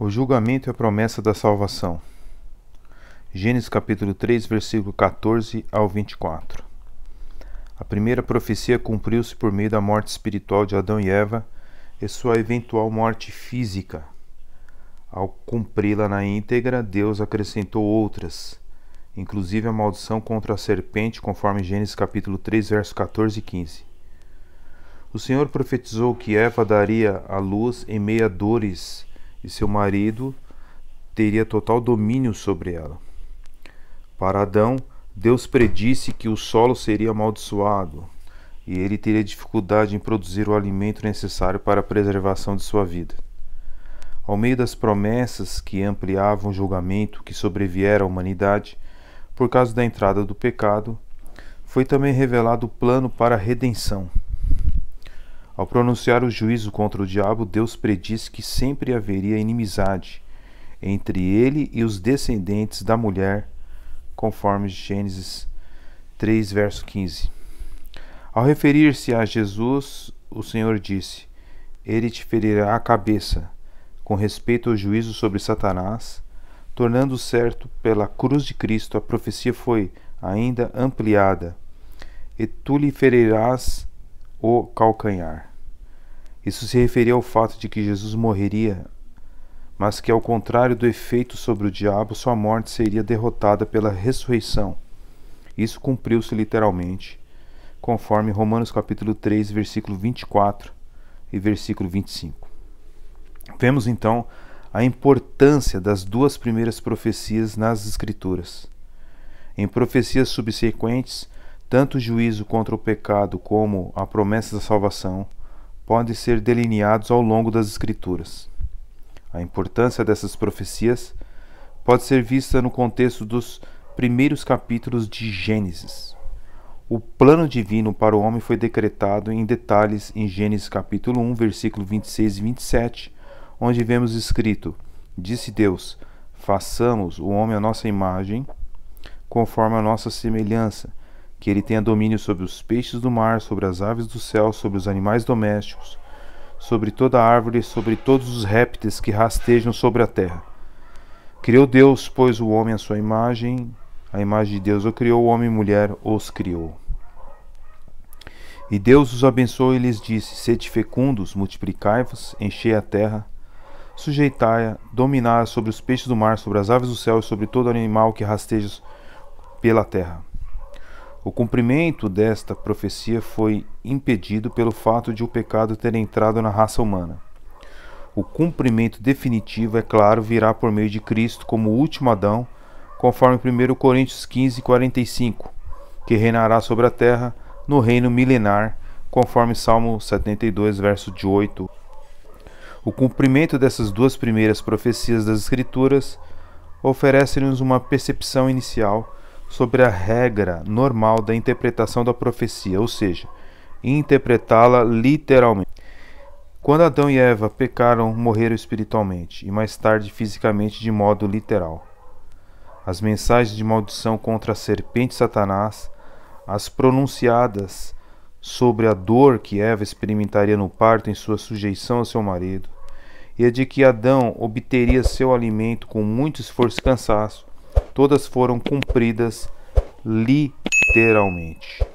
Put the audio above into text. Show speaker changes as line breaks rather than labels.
O julgamento é a promessa da salvação. Gênesis capítulo 3, versículo 14 ao 24. A primeira profecia cumpriu-se por meio da morte espiritual de Adão e Eva e sua eventual morte física. Ao cumpri-la na íntegra, Deus acrescentou outras, inclusive a maldição contra a serpente, conforme Gênesis capítulo 3, versos 14 e 15. O Senhor profetizou que Eva daria à luz em meia dores e seu marido teria total domínio sobre ela. Para Adão, Deus predisse que o solo seria amaldiçoado e ele teria dificuldade em produzir o alimento necessário para a preservação de sua vida. Ao meio das promessas que ampliavam o julgamento que sobreviera à humanidade por causa da entrada do pecado, foi também revelado o plano para a redenção. Ao pronunciar o juízo contra o diabo, Deus predisse que sempre haveria inimizade entre ele e os descendentes da mulher, conforme Gênesis 3, verso 15. Ao referir-se a Jesus, o Senhor disse: Ele te ferirá a cabeça, com respeito ao juízo sobre Satanás, tornando certo pela cruz de Cristo, a profecia foi ainda ampliada. E tu lhe ferirás o calcanhar. Isso se referia ao fato de que Jesus morreria, mas que, ao contrário do efeito sobre o diabo, sua morte seria derrotada pela ressurreição. Isso cumpriu-se literalmente, conforme Romanos capítulo 3, versículo 24 e versículo 25. Vemos então a importância das duas primeiras profecias nas Escrituras. Em profecias subsequentes, tanto o juízo contra o pecado como a promessa da salvação podem ser delineados ao longo das Escrituras. A importância dessas profecias pode ser vista no contexto dos primeiros capítulos de Gênesis. O plano divino para o homem foi decretado em detalhes em Gênesis capítulo 1, versículo 26 e 27, onde vemos escrito: Disse Deus: Façamos o homem à nossa imagem, conforme a nossa semelhança, que ele tenha domínio sobre os peixes do mar, sobre as aves do céu, sobre os animais domésticos, sobre toda árvore, e sobre todos os répteis que rastejam sobre a terra. Criou Deus, pois, o homem à sua imagem, a imagem de Deus o criou, o homem e mulher os criou. E Deus os abençoou e lhes disse: Sede fecundos, multiplicai-vos, enchei a terra, sujeitai-a, dominai sobre os peixes do mar, sobre as aves do céu e sobre todo animal que rasteja pela terra. O cumprimento desta profecia foi impedido pelo fato de o pecado ter entrado na raça humana. O cumprimento definitivo, é claro, virá por meio de Cristo como o último Adão, conforme 1 Coríntios 15, 45, que reinará sobre a terra no reino milenar, conforme Salmo 72, verso de 8. O cumprimento dessas duas primeiras profecias das Escrituras oferece-nos uma percepção inicial sobre a regra normal da interpretação da profecia, ou seja, interpretá-la literalmente. Quando Adão e Eva pecaram, morreram espiritualmente e mais tarde fisicamente de modo literal. As mensagens de maldição contra a serpente Satanás, as pronunciadas sobre a dor que Eva experimentaria no parto em sua sujeição a seu marido, e a de que Adão obteria seu alimento com muito esforço e cansaço, todas foram cumpridas literalmente.